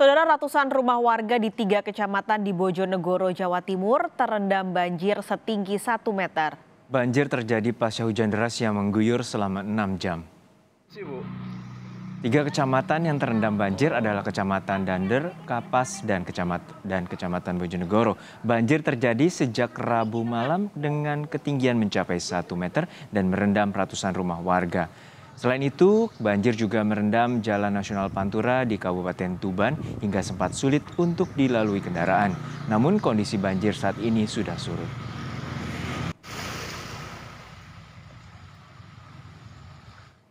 Saudara ratusan rumah warga di tiga kecamatan di Bojonegoro, Jawa Timur terendam banjir setinggi 1 meter. Banjir terjadi pasca hujan deras yang mengguyur selama 6 jam. Tiga kecamatan yang terendam banjir adalah Kecamatan Dander, Kapas, dan, Kecamat dan Kecamatan Bojonegoro. Banjir terjadi sejak Rabu malam dengan ketinggian mencapai 1 meter dan merendam ratusan rumah warga. Selain itu, banjir juga merendam Jalan Nasional Pantura di Kabupaten Tuban hingga sempat sulit untuk dilalui kendaraan. Namun kondisi banjir saat ini sudah surut.